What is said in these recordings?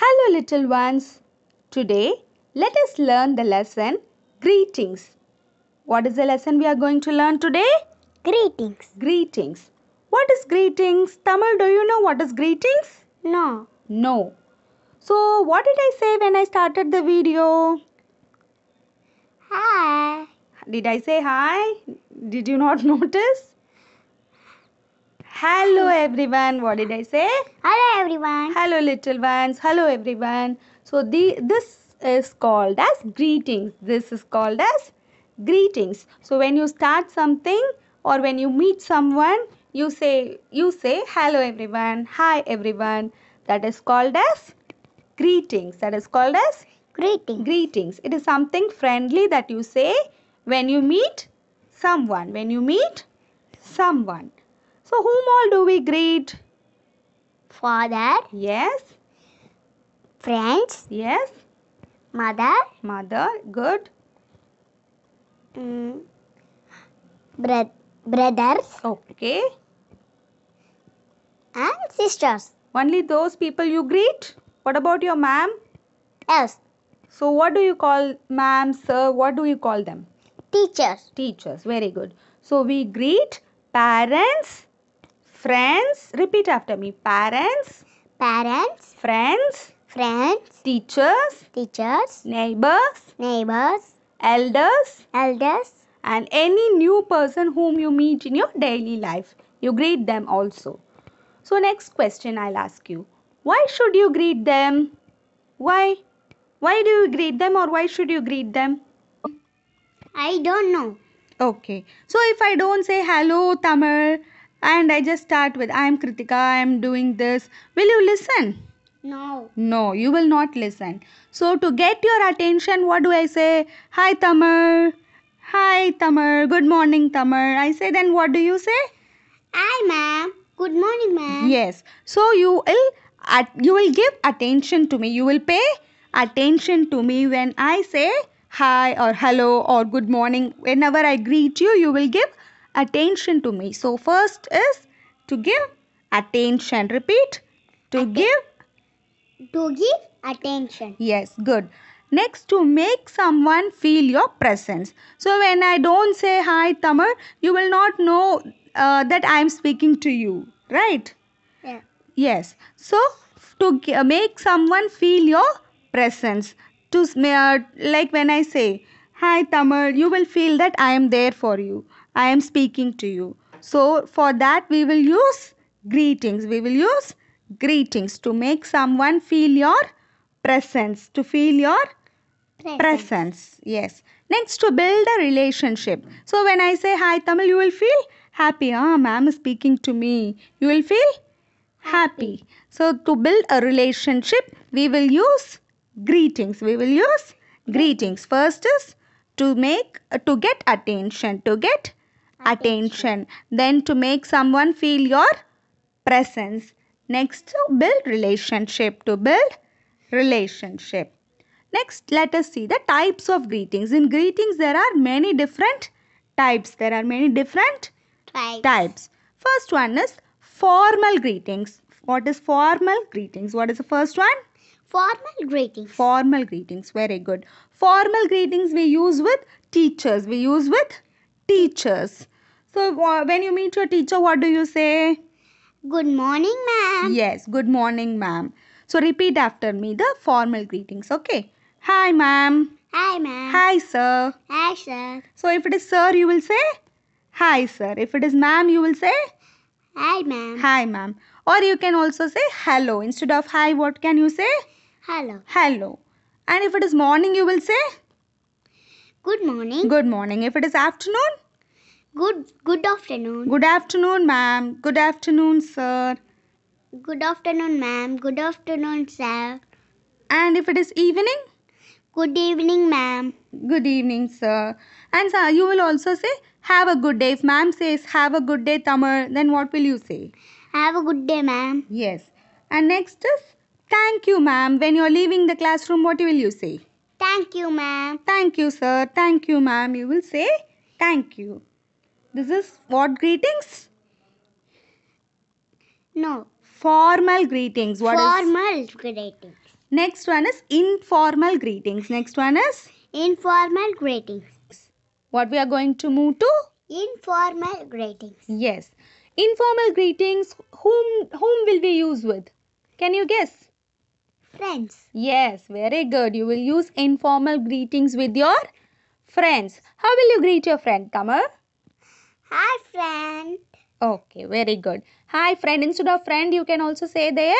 Hello little ones. Today let us learn the lesson greetings. What is the lesson we are going to learn today? Greetings. Greetings. What is greetings? Tamil, do you know what is greetings? No. No. So what did I say when I started the video? Hi. Did I say hi? Did you not notice? Hello everyone. What did I say? Hello everyone. Hello little ones. Hello everyone. So the this is called as greetings. This is called as greetings. So when you start something or when you meet someone, you say you say hello everyone. Hi everyone. That is called as greetings. That is called as greetings. Greetings. It is something friendly that you say when you meet someone. When you meet someone. So, whom all do we greet? Father. Yes. Friends. Yes. Mother. Mother. Good. Mm. Bro- brothers. Okay. And sisters. Only those people you greet? What about your ma'am? Yes. So, what do you call ma'am, sir? What do you call them? Teachers. Teachers. Very good. So, we greet parents, Friends, repeat after me. Parents, parents, friends, friends, teachers, teachers, neighbors, neighbors, elders, elders, and any new person whom you meet in your daily life. You greet them also. So, next question I'll ask you Why should you greet them? Why? Why do you greet them or why should you greet them? I don't know. Okay. So, if I don't say hello, Tamil, and I just start with I am Kritika, I am doing this. Will you listen? No. No, you will not listen. So to get your attention, what do I say? Hi Tamar. Hi Tamar. Good morning Tamar. I say then what do you say? Hi ma'am. Good morning ma'am. Yes. So you will you will give attention to me. You will pay attention to me when I say hi or hello or good morning. Whenever I greet you, you will give attention to me. So, first is to give attention. Repeat. To give. To give attention. Yes, good. Next, to make someone feel your presence. So, when I don't say hi, Tamar, you will not know uh, that I am speaking to you. Right? Yeah. Yes. So, to uh, make someone feel your presence. To uh, like when I say, Hi Tamar, you will feel that I am there for you. I am speaking to you. So for that we will use greetings. We will use greetings to make someone feel your presence. To feel your presence. presence. Yes. Next to build a relationship. So when I say hi Tamil you will feel happy. Ah, ma'am is speaking to me. You will feel happy. So to build a relationship we will use greetings. We will use greetings. First is to make to get attention to get attention. Then to make someone feel your presence. Next to build relationship. To build relationship. Next let us see the types of greetings. In greetings there are many different types. There are many different types. types. First one is formal greetings. What is formal greetings? What is the first one? Formal greetings. Formal greetings. Very good. Formal greetings we use with teachers. We use with teachers. So, when you meet your teacher, what do you say? Good morning, ma'am. Yes, good morning, ma'am. So, repeat after me the formal greetings, okay? Hi, ma'am. Hi, ma'am. Hi, sir. Hi, sir. So, if it is sir, you will say hi, sir. If it is ma'am, you will say hi, ma'am. Hi, ma'am. Or you can also say hello. Instead of hi, what can you say? Hello. Hello. And if it is morning, you will say good morning. Good morning. If it is afternoon, Good good afternoon. Good afternoon, ma'am. Good afternoon, sir. Good afternoon, ma'am. Good afternoon, sir. And if it is evening? Good evening, ma'am. Good evening, sir. And sir, you will also say have a good day. If ma'am says have a good day, Tamar, then what will you say? Have a good day, ma'am. Yes. And next is thank you, ma'am. When you're leaving the classroom, what will you say? Thank you, ma'am. Thank you, sir. Thank you, ma'am. You will say thank you. This is what greetings? No. Formal greetings. What Formal is? greetings. Next one is informal greetings. Next one is? Informal greetings. What we are going to move to? Informal greetings. Yes. Informal greetings, whom, whom will we use with? Can you guess? Friends. Yes, very good. You will use informal greetings with your friends. How will you greet your friend, Kamal? Hi friend. Okay, very good. Hi friend. Instead of friend, you can also say their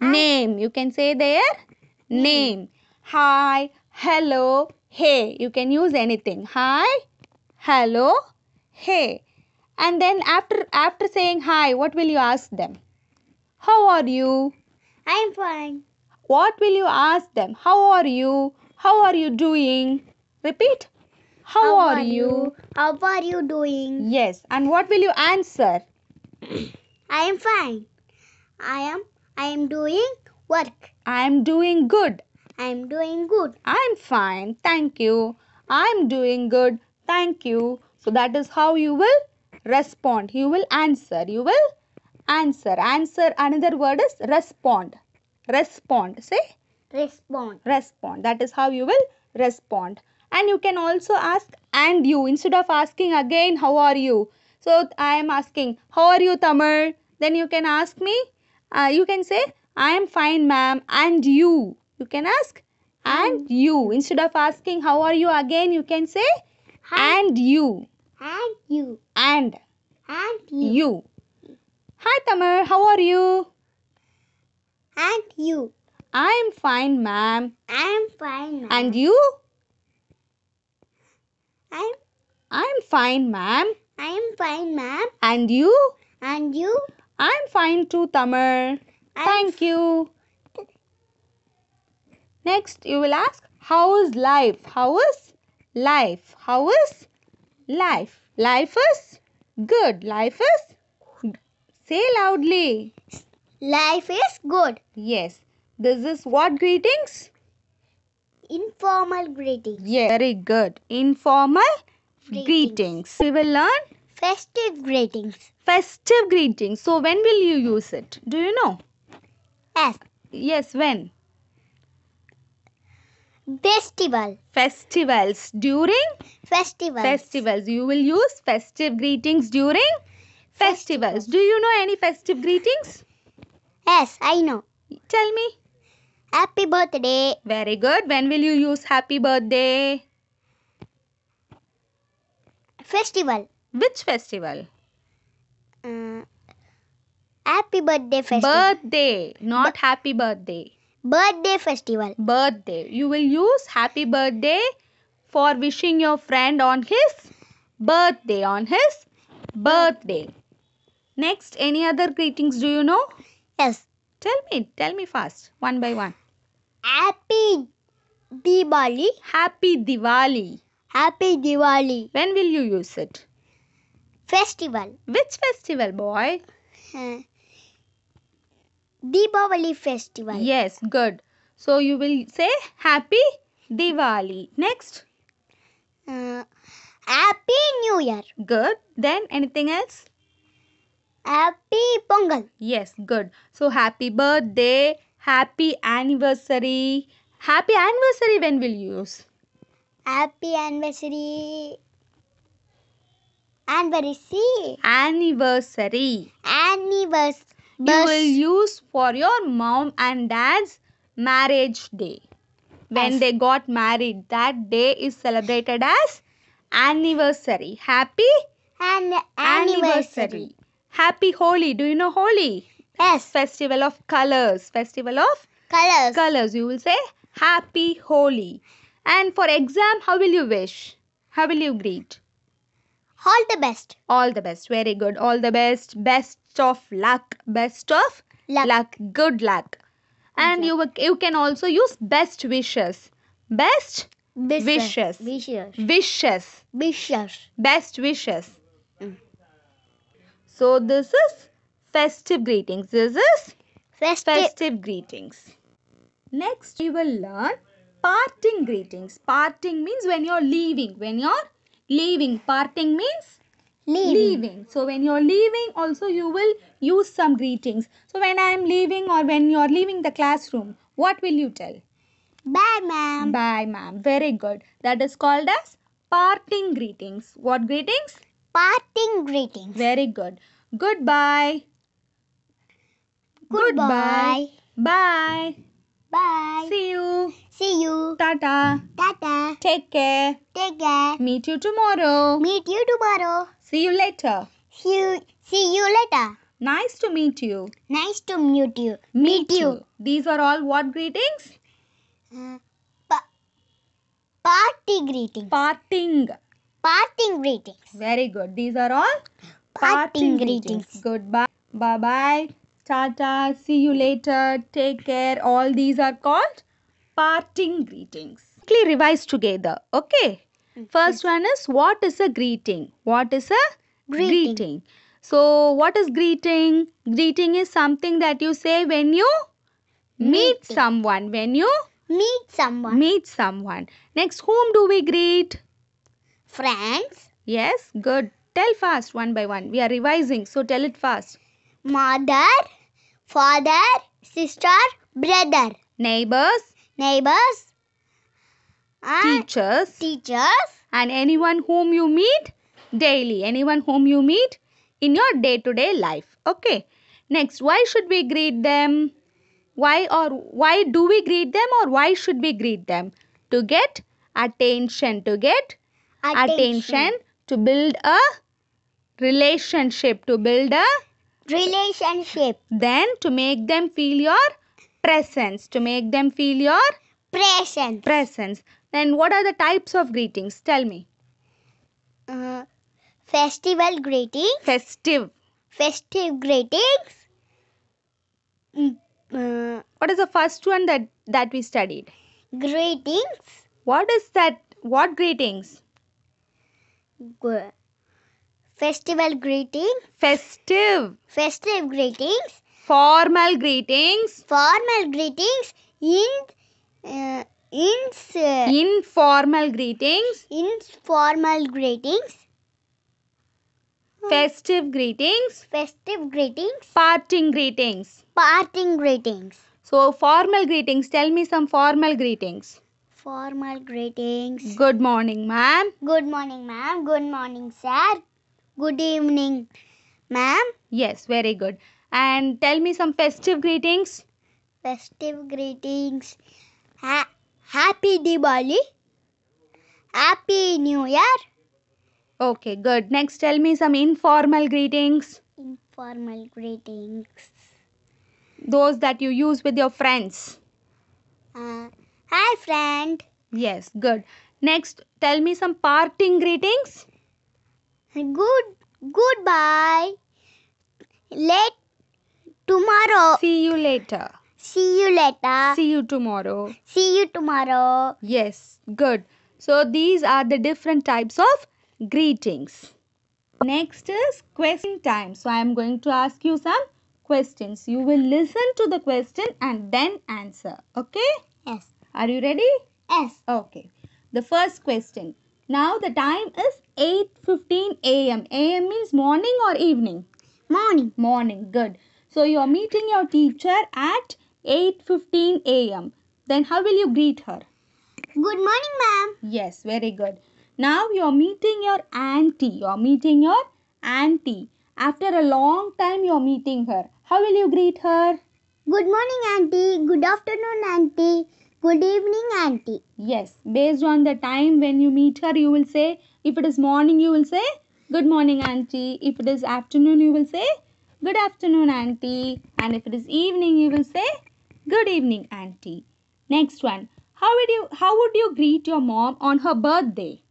Hi. name. You can say their name. name. Hi, hello, hey. You can use anything. Hi, hello, hey. And then after after saying hi, what will you ask them? How are you? I'm fine. What will you ask them? How are you? How are you doing? Repeat. How, are, you? How are you doing? Yes. And what will you answer? I am fine. I am I am doing work. I am doing good. I am doing good. I am fine. Thank you. I am doing good. Thank you. So that is how you will respond. You will answer. You will answer. Answer another word is respond. Respond. Say respond. Respond. That is how you will respond and you can also ask and you instead of asking again how are you so i am asking how are you tamar then you can ask me uh, you can say i am fine ma'am and you you can ask and you instead of asking how are you again you can say hi. and you and you and and you. you hi tamar how are you and you i am fine ma'am i am fine ma'am. and you I'm I'm fine, ma'am. I'm fine, ma'am. And you? And you? I'm fine too, Tamar. Thank you. Next, you will ask, How is life? How is life? How is life? Life is good. Life is. Say loudly. Life is good. Yes. This is what greetings? informal greetings. Yeah, very good. Informal greetings. greetings. We will learn festive greetings. Festive greetings. So when will you use it? Do you know? Yes. Yes, when? Festival. Festivals. During? Festivals. Festivals. You will use festive greetings during festivals. festivals. Do you know any festive greetings? Yes, I know. Tell me. Happy birthday. Very good. When will you use happy birthday? Festival. Which festival? Uh, happy birthday festival. Birthday, not B happy birthday. Birthday festival. Birthday. You will use happy birthday for wishing your friend on his birthday. On his birthday. Next, any other greetings do you know? Yes. Tell me, tell me fast, one by one. Happy Diwali. Happy Diwali. Happy Diwali. When will you use it? Festival. Which festival, boy? Diwali festival. Yes, good. So you will say Happy Diwali. Next. Uh, Happy New Year. Good. Then anything else? Happy Pongal. Yes, good. So happy birthday, happy anniversary. Happy anniversary when will you use? Happy anniversary. Anniversary. Anniversary. Anniversary. You will use for your mom and dad's marriage day. When yes. they got married, that day is celebrated as anniversary. Happy an- anniversary. anniversary. Happy Holi. Do you know Holi? Yes. Festival of colors. Festival of colors. Colors. You will say Happy Holi. And for exam, how will you wish? How will you greet? All the best. All the best. Very good. All the best. Best of luck. Best of luck. luck. Good luck. And you you can also use best wishes. Best, best wishes. Wishes. Wishes. Wishes. Best wishes. So this is festive greetings. This is festive, festive greetings. Next we will learn parting greetings. Parting means when you're leaving. When you're leaving. Parting means Leaving. leaving. So when you're leaving also you will use some greetings. So when I'm leaving or when you're leaving the classroom, what will you tell? Bye ma'am. Bye ma'am. Very good. That is called as parting greetings. What greetings? parting greetings. Very good. Goodbye. Goodbye. Bye. Bye. See you. See you. Tata. Tata. Take care. Take care. Meet you tomorrow. Meet you tomorrow. See you later. See you, see you later. Nice to meet you. Nice to meet you. Meet, meet you. you. These are all what greetings? Uh, pa party greetings. Parting parting greetings. Very good. These are all parting, greetings. greetings. Goodbye. Bye bye. Tata. See you later. Take care. All these are called parting greetings. Quickly revise together. Okay. First one is what is a greeting? What is a greeting? greeting. So, what is greeting? Greeting is something that you say when you meet someone. When you meet someone. Meet someone. Next, whom do we greet? friends. Yes, good. Tell fast one by one. We are revising, so tell it fast. Mother, father, sister, brother. Neighbors. Neighbors. teachers. Teachers. And anyone whom you meet daily. Anyone whom you meet in your day to day life. Okay. Next, why should we greet them? Why or why do we greet them or why should we greet them? To get attention, to get attention, attention to build a relationship to build a relationship then to make them feel your presence to make them feel your presence presence then what are the types of greetings tell me uh, festival greetings festive festive greetings mm, uh, what is the first one that that we studied greetings what is that what greetings Festival greetings. Festive. Festive greetings. Formal greetings. Formal greetings. In, uh, in, uh, informal greetings. Informal greetings. Festive greetings. Festive greetings. Parting greetings. Parting greetings. So formal greetings. Tell me some formal greetings formal greetings. Good morning, ma'am. Good morning, ma'am. Good morning, sir. Good evening, ma'am. Yes, very good. And tell me some festive greetings. Festive greetings. Ha- Happy Diwali. Happy New Year. Okay, good. Next, tell me some informal greetings. Informal greetings. Those that you use with your friends. Uh, Hi, friend. Yes, good. Next, tell me some parting greetings. Good. Goodbye. Late tomorrow. See you later. See you later. See you tomorrow. See you tomorrow. Yes, good. So these are the different types of greetings. Next is question time. So I am going to ask you some questions. You will listen to the question and then answer. Okay? Yes. Are you ready? Yes. Okay. The first question. Now the time is 8.15 a.m. A.m. means morning or evening? Morning. Morning. Good. So you are meeting your teacher at 8.15 a.m. Then how will you greet her? Good morning, ma'am. Yes, very good. Now you are meeting your auntie. You are meeting your auntie. After a long time you are meeting her. How will you greet her? Good morning, auntie. Good afternoon, auntie. Good evening, Auntie. Yes, based on the time when you meet her, you will say, if it is morning, you will say, Good morning, Auntie. If it is afternoon, you will say, Good afternoon, Auntie. And if it is evening, you will say, Good evening, Auntie. Next one. How would you how would you greet your mom on her birthday?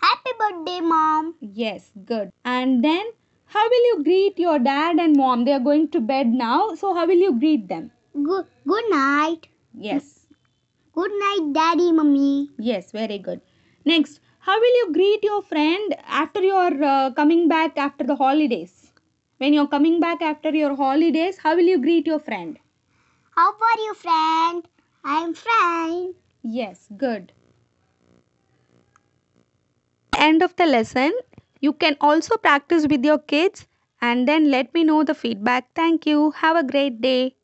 Happy birthday, mom. Yes, good. And then how will you greet your dad and mom? They are going to bed now, so how will you greet them? Good good night. Yes. Good night, Daddy, Mummy. Yes, very good. Next, how will you greet your friend after you're uh, coming back after the holidays? When you're coming back after your holidays, how will you greet your friend? How are you, friend? I'm fine. Yes, good. End of the lesson. You can also practice with your kids and then let me know the feedback. Thank you. Have a great day.